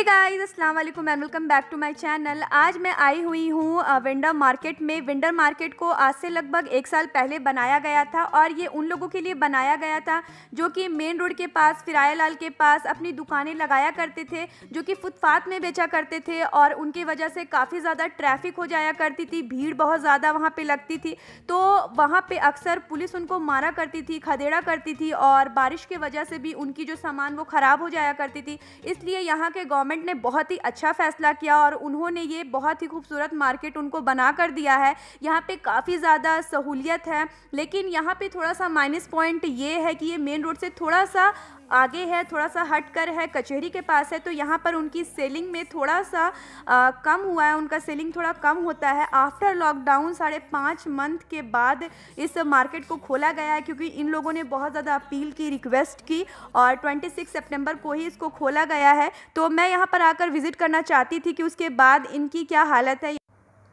हे guys अस्सलाम वालेकुम and welcome back to my channel आज मैं आई हुई हूँ विंडर मार्केट में विंडर मार्केट को आज से लगभग एक साल पहले बनाया गया था और ये उन लोगों के लिए बनाया गया था जो कि मेन रोड के पास फिराया लाल के पास अपनी दुकानें लगाया करते थे जो कि फुटपाथ में बेचा करते थे और उनकी वजह से काफ़ी ज़्यादा ट्रैफिक हो जाया करती थी भीड़ बहुत ज़्यादा वहाँ पर लगती थी तो वहाँ पर अक्सर पुलिस उनको मारा करती थी खदेड़ा करती थी और बारिश की वजह से भी उनकी जो सामान वो ख़राब हो जाया करती थी इसलिए यहाँ के गवर्नमेंट गवर्नमेंट ने बहुत ही अच्छा फैसला किया और उन्होंने ये बहुत ही खूबसूरत मार्केट उनको बना कर दिया है यहाँ पे काफ़ी ज़्यादा सहूलियत है लेकिन यहाँ पे थोड़ा सा माइनस पॉइंट ये है कि ये मेन रोड से थोड़ा सा आगे है थोड़ा सा हट कर है कचहरी के पास है तो यहाँ पर उनकी सेलिंग में थोड़ा सा आ, कम हुआ है उनका सेलिंग थोड़ा कम होता है आफ्टर लॉकडाउन साढ़े पाँच मंथ के बाद इस मार्केट को खोला गया है क्योंकि इन लोगों ने बहुत ज़्यादा अपील की रिक्वेस्ट की और 26 सितंबर को ही इसको खोला गया है तो मैं यहाँ पर आकर विज़िट करना चाहती थी कि उसके बाद इनकी क्या हालत है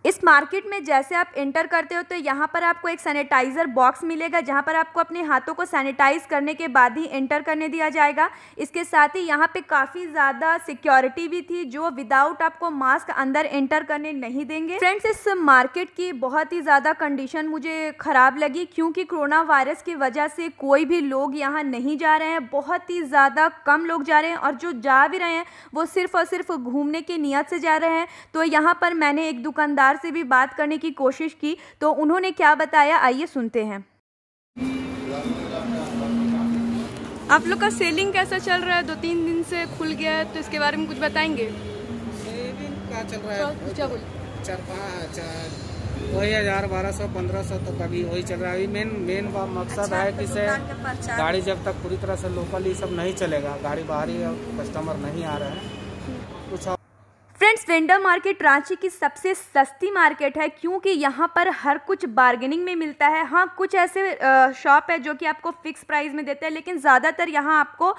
इस मार्केट में जैसे आप इंटर करते हो तो यहाँ पर आपको एक सैनिटाइज़र बॉक्स मिलेगा जहाँ पर आपको अपने हाथों को सैनिटाइज करने के बाद ही इंटर करने दिया जाएगा इसके साथ ही यहाँ पे काफ़ी ज़्यादा सिक्योरिटी भी थी जो विदाउट आपको मास्क अंदर इंटर करने नहीं देंगे फ्रेंड्स इस मार्केट की बहुत ही ज़्यादा कंडीशन मुझे ख़राब लगी क्योंकि कोरोना वायरस की वजह से कोई भी लोग यहाँ नहीं जा रहे हैं बहुत ही ज़्यादा कम लोग जा रहे हैं और जो जा भी रहे हैं वो सिर्फ़ और सिर्फ घूमने की नीयत से जा रहे हैं तो यहाँ पर मैंने एक दुकानदार से भी बात करने की कोशिश की तो उन्होंने क्या बताया आइए सुनते हैं आप लोग का सेलिंग कैसा चल रहा है दो तीन दिन से खुल गया है तो इसके बारे में कुछ बताएंगे वही हजार बारह सौ पंद्रह सौ तो कभी वही चल रहा है अभी मेन मेन मकसद अच्छा, है तो कि से गाड़ी जब तक पूरी तरह से लोकल ही सब नहीं चलेगा गाड़ी बाहरी कस्टमर नहीं आ रहे हैं कुछ स्प्लेंडर मार्केट रांची की सबसे सस्ती मार्केट है क्योंकि यहाँ पर हर कुछ बार्गेनिंग में मिलता है हाँ कुछ ऐसे शॉप है जो कि आपको फिक्स प्राइस में देते हैं लेकिन ज़्यादातर यहाँ आपको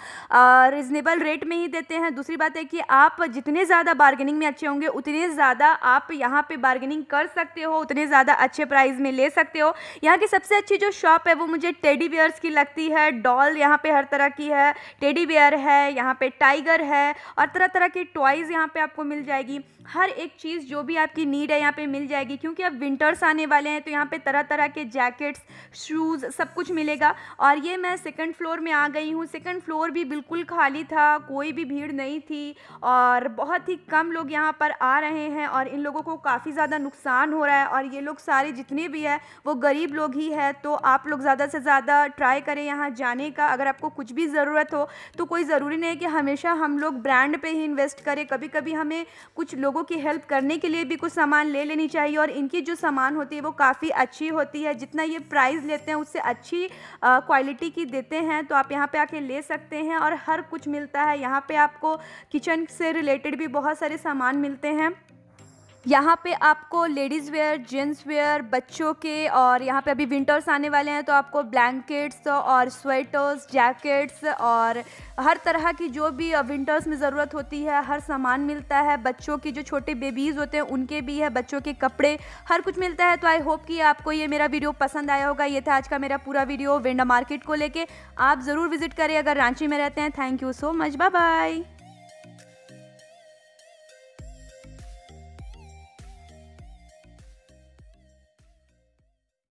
रिजनेबल रेट में ही देते हैं दूसरी बात है कि आप जितने ज़्यादा बार्गेनिंग में अच्छे होंगे उतने ज़्यादा आप यहाँ पर बार्गेनिंग कर सकते हो उतने ज़्यादा अच्छे प्राइस में ले सकते हो यहाँ की सबसे अच्छी जो शॉप है वो मुझे टेडी बियर्स की लगती है डॉल यहाँ पर हर तरह की है टेडी बियर है यहाँ पर टाइगर है और तरह तरह की टॉयज़ यहाँ पर आपको मिल जाएगी जाएगी हर एक चीज़ जो भी आपकी नीड है यहाँ पे मिल जाएगी क्योंकि अब विंटर्स आने वाले हैं तो यहाँ पे तरह तरह के जैकेट्स शूज़ सब कुछ मिलेगा और ये मैं सेकंड फ्लोर में आ गई हूँ सेकंड फ्लोर भी बिल्कुल खाली था कोई भी भीड़ नहीं थी और बहुत ही कम लोग यहाँ पर आ रहे हैं और इन लोगों को काफ़ी ज़्यादा नुकसान हो रहा है और ये लोग सारे जितने भी हैं वो गरीब लोग ही है तो आप लोग ज़्यादा से ज़्यादा ट्राई करें यहाँ जाने का अगर आपको कुछ भी ज़रूरत हो तो कोई ज़रूरी नहीं है कि हमेशा हम लोग ब्रांड पर ही इन्वेस्ट करें कभी कभी हमें कुछ कुछ लोगों की हेल्प करने के लिए भी कुछ सामान ले लेनी चाहिए और इनकी जो सामान होती है वो काफ़ी अच्छी होती है जितना ये प्राइस लेते हैं उससे अच्छी क्वालिटी की देते हैं तो आप यहाँ पे आके ले सकते हैं और हर कुछ मिलता है यहाँ पे आपको किचन से रिलेटेड भी बहुत सारे सामान मिलते हैं यहाँ पे आपको लेडीज़ वेयर जेंट्स वेयर बच्चों के और यहाँ पे अभी विंटर्स आने वाले हैं तो आपको ब्लैंकेट्स और स्वेटर्स जैकेट्स और हर तरह की जो भी विंटर्स में ज़रूरत होती है हर सामान मिलता है बच्चों की जो छोटे बेबीज़ होते हैं उनके भी है बच्चों के कपड़े हर कुछ मिलता है तो आई होप कि आपको ये मेरा वीडियो पसंद आया होगा ये था आज का मेरा पूरा वीडियो वेंडा मार्केट को लेके आप ज़रूर विजिट करें अगर रांची में रहते हैं thank you so much bye bye